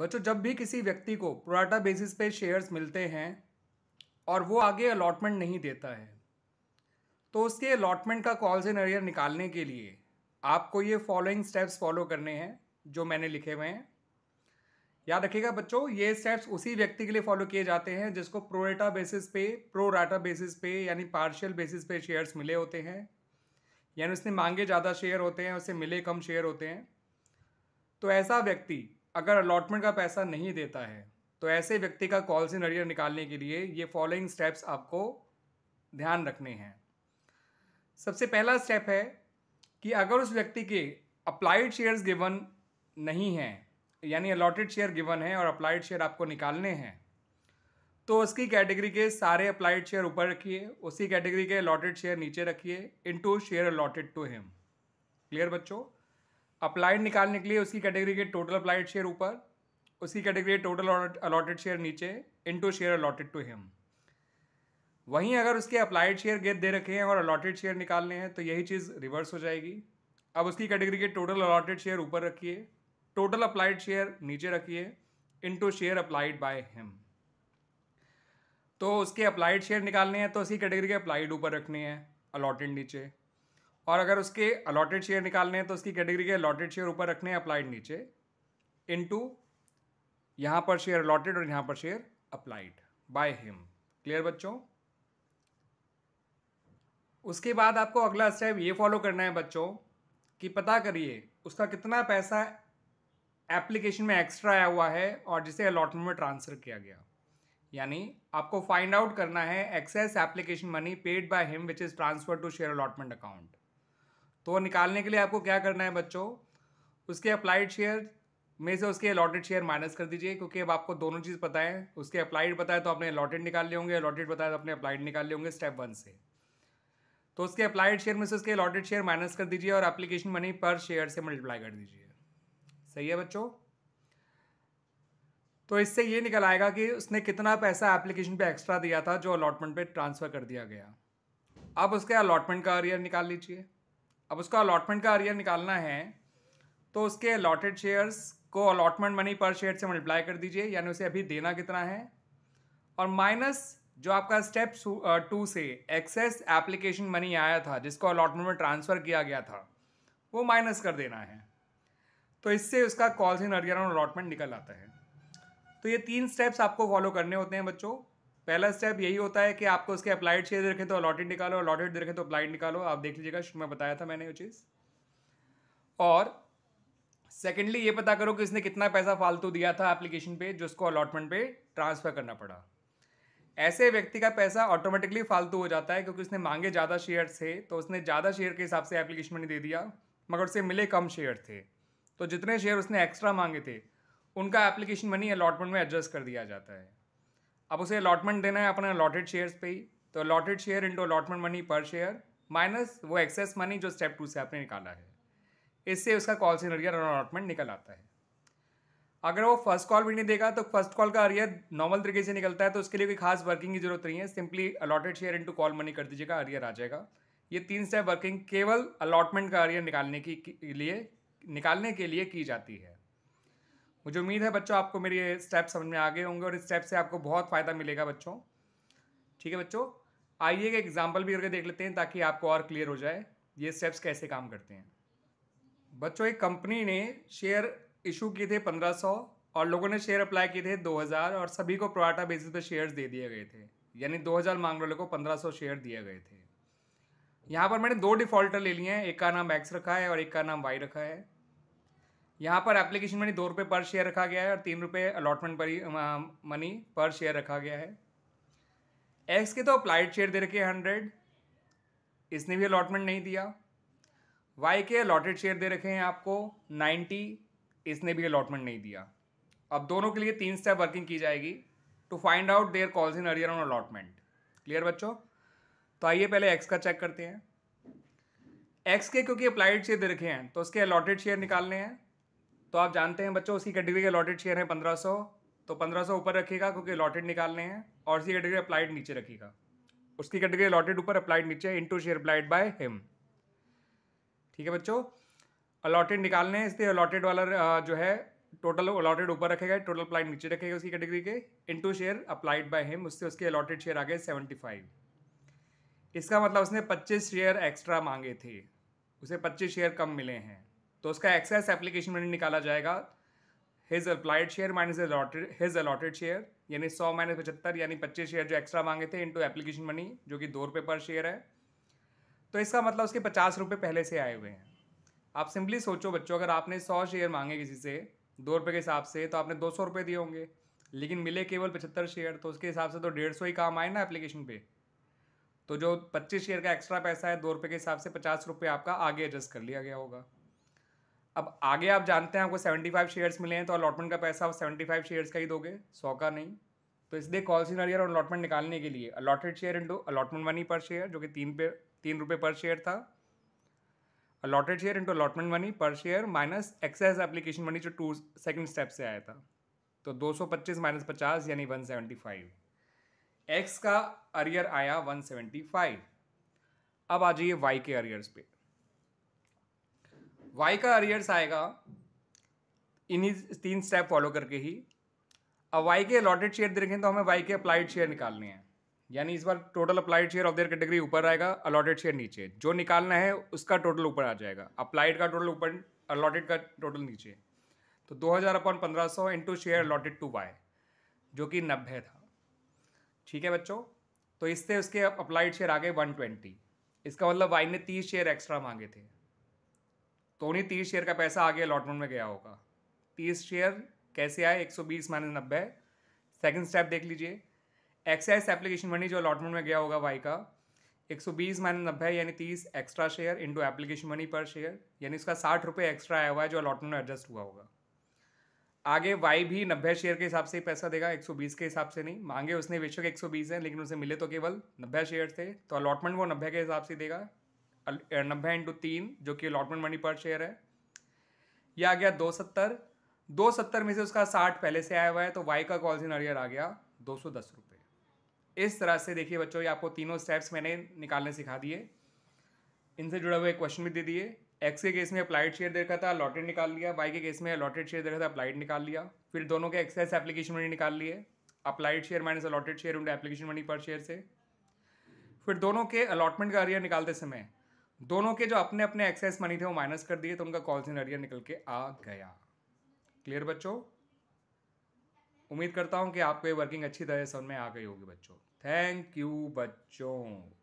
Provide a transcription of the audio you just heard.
बच्चों जब भी किसी व्यक्ति को प्रोडाटा बेसिस पे शेयर्स मिलते हैं और वो आगे अलॉटमेंट नहीं देता है तो उसके अलॉटमेंट का कॉल्स इन अरियर निकालने के लिए आपको ये फॉलोइंग स्टेप्स फॉलो करने हैं जो मैंने लिखे हुए हैं याद रखिएगा बच्चों ये स्टेप्स उसी व्यक्ति के लिए फॉलो किए जाते हैं जिसको प्रोराटा बेसिस पे प्रोडाटा बेसिस पे यानी पार्शियल बेसिस पे शेयर्स मिले होते हैं यानी उसने मांगे ज़्यादा शेयर होते हैं उसे मिले कम शेयर होते हैं तो ऐसा व्यक्ति अगर अलॉटमेंट का पैसा नहीं देता है तो ऐसे व्यक्ति का कॉल से नरियर निकालने के लिए ये फॉलोइंग स्टेप्स आपको ध्यान रखने हैं सबसे पहला स्टेप है कि अगर उस व्यक्ति के अप्लाइड शेयर्स गिवन नहीं हैं यानी अलॉटेड शेयर गिवन है और अप्लाइड शेयर आपको निकालने हैं तो उसकी कैटेगरी के सारे अप्लाइड शेयर ऊपर रखिए उसी कैटेगरी के अलॉटेड शेयर नीचे रखिए into share allotted to him clear बच्चों अप्लाइड निकालने के लिए उसकी कैटेगरी के टोटल अप्लाइड शेयर ऊपर उसकी कैटेगरी के टोटल अलॉटेड शेयर नीचे into share allotted to him वहीं अगर उसके अप्लाइड शेयर गेट दे रखे हैं और अलॉटेड शेयर निकालने हैं तो यही चीज़ रिवर्स हो जाएगी अब उसकी कैटेगरी के टोटल अलॉटेड शेयर ऊपर रखिए टोटल अप्लाइड शेयर नीचे रखिए into share applied by him तो उसके अप्लाइड शेयर निकालने हैं तो उसी कैटेगरी के अप्लाइड ऊपर रखने हैं अलॉटेड नीचे और अगर उसके अलॉटेड शेयर निकालने हैं तो उसकी कैटेगरी के अलॉटेड शेयर ऊपर रखने हैं अप्लाइड नीचे इनटू यहाँ पर शेयर अलॉटेड और यहाँ पर share applied by him clear बच्चों उसके बाद आपको अगला स्टेप ये फॉलो करना है बच्चों कि पता करिए उसका कितना पैसा एप्लीकेशन में एक्स्ट्रा आया हुआ है और जिसे अलॉटमेंट में ट्रांसफ़र किया गया यानी आपको फाइंड आउट करना है excess application money paid by him which is transfer to share allotment account तो वो निकालने के लिए आपको क्या करना है बच्चों उसके अप्लाइड शेयर में से उसके अलॉटेड शेयर माइनस कर दीजिए क्योंकि अब आपको दोनों चीज़ पता है उसके अप्लाइड बताए तो आपने अलॉटेड निकाल लिए होंगे अलॉटेड बताया तो आपने अप्लाइड निकाल लिए होंगे स्टेप वन से तो उसके अप्लाइड शेयर में से उसके अलॉटेड शेयर माइनस कर दीजिए और एप्लीकेशन मनी पर शेयर से मल्टीप्लाई कर दीजिए सही है बच्चों तो इससे ये निकल आएगा कि उसने कितना पैसा एप्लीकेशन पे एक्स्ट्रा दिया था जो अलॉटमेंट पे ट्रांसफ़र कर दिया गया अब उसके अलॉटमेंट का अरियर निकाल लीजिए अब उसको अलॉटमेंट का अरियर निकालना है तो उसके अलॉटेड शेयर्स को अलॉटमेंट मनी पर शेयर से मल्टीप्लाई कर दीजिए यानी उसे अभी देना कितना है और माइनस जो आपका स्टेप टू से एक्सेस एप्लीकेशन मनी आया था जिसको अलॉटमेंट में ट्रांसफ़र किया गया था वो माइनस कर देना है तो इससे उसका calls in arrear on allotment निकल आता है तो ये तीन स्टेप्स आपको फॉलो करने होते हैं बच्चों पहला स्टेप यही होता है कि आपको उसके अप्लाइड शेयर देखें तो अलॉटेड निकालो अलॉटेड देखें तो अप्लाइड निकालो आप देख लीजिएगा शुरू में बताया था मैंने ये चीज़ और सेकेंडली ये पता करो कि इसने कितना पैसा फालतू दिया था एप्लीकेशन पे जो उसको अलॉटमेंट पे ट्रांसफ़र करना पड़ा ऐसे व्यक्ति का पैसा ऑटोमेटिकली फालतू हो जाता है क्योंकि उसने मांगे ज़्यादा शेयर थे तो उसने ज़्यादा शेयर के हिसाब से एप्लीकेशन में दे दिया मगर उससे मिले कम शेयर थे तो जितने शेयर उसने एक्स्ट्रा मांगे थे उनका एप्लीकेशन मनी अलॉटमेंट में एडजस्ट कर दिया जाता है अब उसे अलॉटमेंट देना है अपने अलॉटेड शेयर्स पे ही तो allotted share into allotment money per share minus वो एक्सेस मनी जो स्टेप टू से आपने निकाला है इससे उसका कॉल से अरियर और अलॉटमेंट निकल आता है अगर वो फर्स्ट कॉल भी नहीं देगा तो फर्स्ट कॉल का अरियर नॉर्मल तरीके से निकलता है तो उसके लिए कोई खास वर्किंग की जरूरत नहीं है simply allotted share into call money कर दीजिएगा अरियर आ जाएगा ये तीन स्टेप वर्किंग केवल अलॉटमेंट का अरियर निकालने की लिए निकालने के लिए की जाती है मुझे उम्मीद है बच्चों आपको मेरे ये स्टेप समझ में आ गए होंगे और इस स्टेप से आपको बहुत फ़ायदा मिलेगा बच्चों ठीक है बच्चों आइए एक एग्जाम्पल भी करके देख लेते हैं ताकि आपको और क्लियर हो जाए ये स्टेप्स कैसे काम करते हैं बच्चों एक कंपनी ने शेयर इशू किए थे पंद्रह सौ और लोगों ने शेयर अप्लाई किए थे दो हज़ार और सभी को प्रोटा बेसिस पर शेयर्स दे दिए गए थे यानी दो हज़ार मांग वाले को पंद्रह सौ शेयर दिए गए थे यहाँ पर मैंने दो डिफ़ॉल्टर ले लिए हैं एक का नाम एक्स रखा है और एक का नाम वाई रखा है यहाँ पर एप्लीकेशन मनी दो रुपये पर शेयर रखा गया है और तीन रुपये अलॉटमेंट पर मनी पर शेयर रखा गया है एक्स के तो अप्लाइड शेयर दे रखे हैं हंड्रेड इसने भी अलॉटमेंट नहीं दिया वाई के अलॉटेड शेयर दे रखे हैं आपको नाइन्टी इसने भी अलॉटमेंट नहीं दिया अब दोनों के लिए तीन स्टेप वर्किंग की जाएगी to find out their calls in arrear on allotment clear बच्चों तो आइए पहले एक्स का चेक करते हैं एक्स के क्योंकि अप्लाइड शेयर दे रखे हैं तो उसके अलॉटेड शेयर निकालने हैं तो आप जानते हैं बच्चों उसी कैटेगरी के अलॉटेड शेयर हैं पंद्रह सौ तो पंद्रह सौ ऊपर रखेगा क्योंकि अलॉटेड निकालने हैं और उसी कैटेगरी अप्लाइड नीचे रखेगा उसकी कैटेगरी अलॉटेड ऊपर अप्लाइड नीचे into share applied by him ठीक है बच्चों अलॉटेड निकालने हैं इसलिए अलॉटेड वाला जो है टोटल अलॉटेड ऊपर रखेगा टोटल अप्लाइड नीचे रखेगा उसकी कैटेगरी के into share applied by him उससे उसके अलॉटेड शेयर आ गए सेवेंटी फाइव इसका मतलब उसने पच्चीस शेयर एक्स्ट्रा मांगे थे उसे पच्चीस शेयर कम मिले हैं तो उसका एक्सेस एप्लीकेशन में निकाला जाएगा his applied share minus allotted his allotted share यानी सौ माइनस पचहत्तर यानी पच्चीस शेयर जो एक्स्ट्रा मांगे थे इनटू एप्लीकेशन मनी जो कि दो रुपये पर शेयर है तो इसका मतलब उसके पचास रुपये पहले से आए हुए हैं आप सिंपली सोचो बच्चों अगर आपने सौ शेयर मांगे किसी से दो रुपये के हिसाब से तो आपने दो सौ रुपये दिए होंगे लेकिन मिले केवल पचहत्तर शेयर तो उसके हिसाब से तो डेढ़ सौ ही काम आए ना एप्लीकेशन पे तो जो पच्चीस शेयर का एक्स्ट्रा पैसा है दो रुपये के हिसाब से पचास रुपये आपका आगे एडजस्ट कर लिया गया होगा अब आगे आप जानते हैं आपको सेवेंटी फाइव शेयर्स मिले हैं तो अलॉटमेंट का पैसा आप सेवेंटी फाइव शेयर्स का ही दोगे सौ का नहीं तो इसलिए कॉल सीन और अलॉटमेंट निकालने के लिए allotted share into allotment money per share जो कि तीन पे तीन रुपये पर शेयर था allotted share into allotment money per share minus excess application money जो टू सेकेंड स्टेप से आया था तो दो सौ पच्चीस माइनस पचास यानी फाइव एक्स का अरियर आया वन सेवेंटी फाइव अब आ जाइए वाई के अरियर्स पे वाई का अरियर्स आएगा इन्हीं तीन स्टेप फॉलो करके ही अब वाई के अलॉटेड शेयर देखें तो हमें वाई के अप्लाइड शेयर निकालने हैं यानी इस बार total applied share of their category ऊपर आएगा अलॉटेड शेयर नीचे जो निकालना है उसका टोटल ऊपर आ जाएगा अप्लाइड का टोटल ऊपर अलॉटेड का टोटल नीचे तो दो हज़ार अपॉन पंद्रह सौ into share allotted to Y जो कि नब्बे था ठीक है बच्चों तो इससे उसके अप्लाइड शेयर आ गए वन ट्वेंटी इसका मतलब वाई ने तीस शेयर एक्स्ट्रा मांगे थे तो उन्हीं तीस शेयर का पैसा आगे अलॉटमेंट में गया होगा तीस शेयर कैसे आए एक सौ बीस माइनस नब्बे सेकेंड स्टेप देख लीजिए एक्साइज एप्लीकेशन मनी जो अलॉटमेंट में गया होगा वाई का एक सौ बीस माइनस नब्बे यानी तीस extra share into application money per share यानी उसका साठ रुपये एक्स्ट्रा आया हुआ है जो अलॉटमेंट में एडजस्ट हुआ होगा आगे वाई भी नब्बे शेयर के हिसाब से ही पैसा देगा एक सौ बीस के हिसाब से नहीं मांगे उसने बेशक बीस है लेकिन उसे मिले तो केवल नब्बे शेयर थे तो अलॉटमेंट वो नब्बे के हिसाब से देगा नब्बे इंटू तीन जो कि अलॉटमेंट मनी पर शेयर है ये आ गया दो सत्तर दो सत्तर में से उसका साठ पहले से आया हुआ है तो वाई का कॉल इन अरियर आ गया दो सौ दस रुपये इस तरह से देखिए बच्चों ये आपको तीनों स्टेप्स मैंने निकालने सिखा दिए इनसे जुड़े हुए क्वेश्चन भी दे दिए एक्स के केस में अप्लाइड शेयर देखा था अलॉटेड निकाल लिया वाई के केस में अलॉटेड शेयर देखा था अप्लाइड निकाल लिया फिर दोनों के एक्सेस एप्लीकेशन मनी निकाल लिए applied share minus allotted share उनके एप्लीकेशन मनी पर शेयर से फिर दोनों के अलॉटमेंट का अरियर निकालते समय दोनों के जो अपने अपने एक्सेस मनी थे वो माइनस कर दिए तो उनका कॉल इन एरिया निकल के आ गया क्लियर बच्चों उम्मीद करता हूँ कि आपको ये वर्किंग अच्छी तरह से समझ में आ गई होगी बच्चों थैंक यू बच्चों